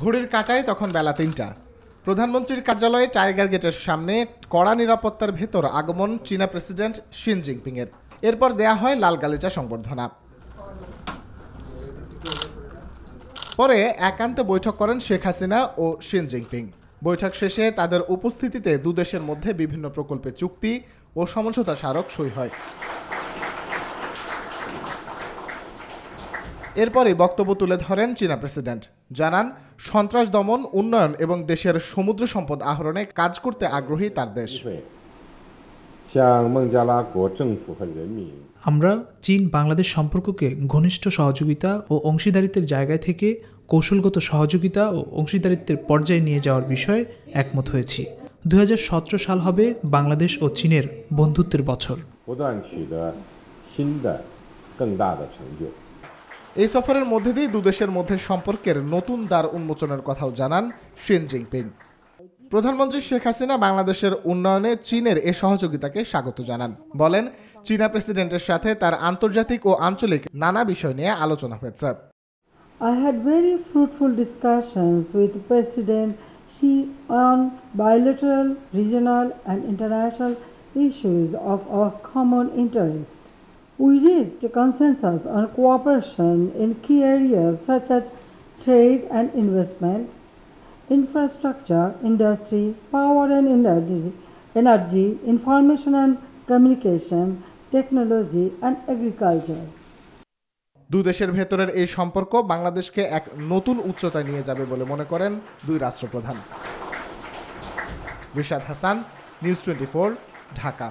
ঘড়ির কাটায় তখন বেলা তিনটা প্রধানমন্ত্রীর কার্যালয়ে টাইগার গেটের সামনে কড়া নিরাপত্তার ভেতর আগমন চীনা প্রেসিডেন্ট শিন জিনপিংয়ের এরপর দেয়া হয় লাল গালিচা সংবর্ধনা পরে একান্তে বৈঠক করেন শেখ হাসিনা ও শিন জিনপিং বৈঠক শেষে তাদের উপস্থিতিতে দুদেশের মধ্যে বিভিন্ন প্রকল্পে চুক্তি ও সমঝোতা স্মারক সই হয় এরপরে বক্তব্য তুলে ধরেন চীনা প্রেসিডেন্ট জানান সন্ত্রাস দমন উন্নয়ন এবং দেশের সমুদ্র সম্পদ আহরণে কাজ করতে আগ্রহী তার দেশ আমরা চীন বাংলাদেশ সম্পর্ককে ঘনিষ্ঠ সহযোগিতা ও অংশীদারিত্বের জায়গায় থেকে কৌশলগত সহযোগিতা ও অংশীদারিত্বের পর্যায়ে নিয়ে যাওয়ার বিষয়ে একমত হয়েছি দু সাল হবে বাংলাদেশ ও চীনের বন্ধুত্বের বছর এই সফরের মধ্যে দিয়ে দুদেশের মধ্যে সম্পর্কের নতুন দ্বার উন্মোচনের কথাও জানান শি জিনপিং প্রধানমন্ত্রী শেখ হাসিনা বাংলাদেশের উন্নয়নে চীনের এ সহযোগিতাকে স্বাগত জানান বলেন চীনা প্রেসিডেন্টের সাথে তার আন্তর্জাতিক ও আঞ্চলিক নানা বিষয় নিয়ে আলোচনা হয়েছে I had very fruitful discussions with President Xi on bilateral, regional and international issues of our common interest. We reached consensus on cooperation in key areas such as trade and investment, infrastructure, industry, power and energy, energy information and communication, technology and agriculture. দুই দেশের ভেতরের এই সম্পর্ক বাংলাদেশকে এক নতুন উচ্চতায় নিয়ে যাবে বলে মনে করেন দুই রাষ্ট্রপ্রধান বিশাদ হাসান নিউজ টোয়েন্টি ঢাকা